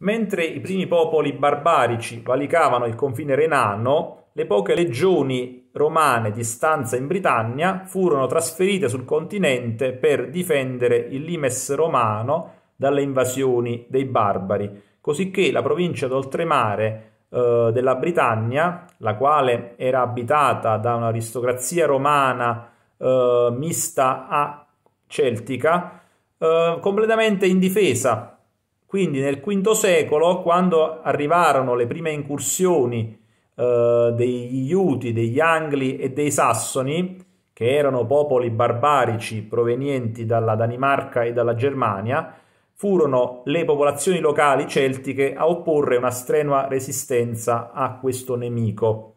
Mentre i primi popoli barbarici valicavano il confine renano, le poche legioni romane di stanza in Britannia furono trasferite sul continente per difendere il limes romano dalle invasioni dei barbari, cosicché la provincia d'oltremare eh, della Britannia, la quale era abitata da un'aristocrazia romana eh, mista a celtica, eh, completamente indifesa quindi nel V secolo, quando arrivarono le prime incursioni eh, degli Iuti, degli Angli e dei Sassoni, che erano popoli barbarici provenienti dalla Danimarca e dalla Germania, furono le popolazioni locali celtiche a opporre una strenua resistenza a questo nemico.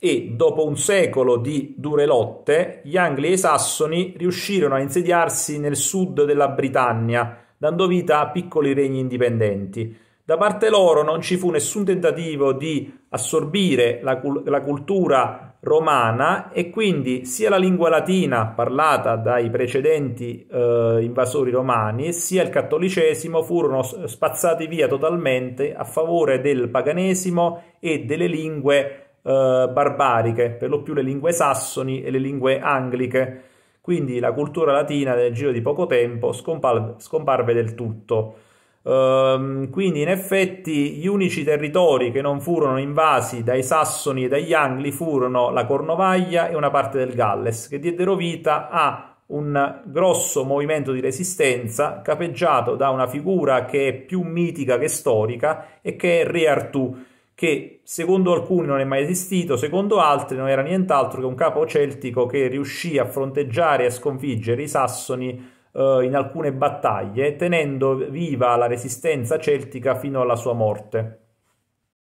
E dopo un secolo di dure lotte, gli Angli e i Sassoni riuscirono a insediarsi nel sud della Britannia, dando vita a piccoli regni indipendenti. Da parte loro non ci fu nessun tentativo di assorbire la, la cultura romana e quindi sia la lingua latina parlata dai precedenti eh, invasori romani sia il cattolicesimo furono spazzati via totalmente a favore del paganesimo e delle lingue eh, barbariche, per lo più le lingue sassoni e le lingue angliche. Quindi la cultura latina nel giro di poco tempo scomparve, scomparve del tutto. Ehm, quindi in effetti gli unici territori che non furono invasi dai sassoni e dagli angli furono la Cornovaglia e una parte del Galles, che diedero vita a un grosso movimento di resistenza capeggiato da una figura che è più mitica che storica e che è Re Artù che secondo alcuni non è mai esistito, secondo altri non era nient'altro che un capo celtico che riuscì a fronteggiare e a sconfiggere i sassoni eh, in alcune battaglie, tenendo viva la resistenza celtica fino alla sua morte.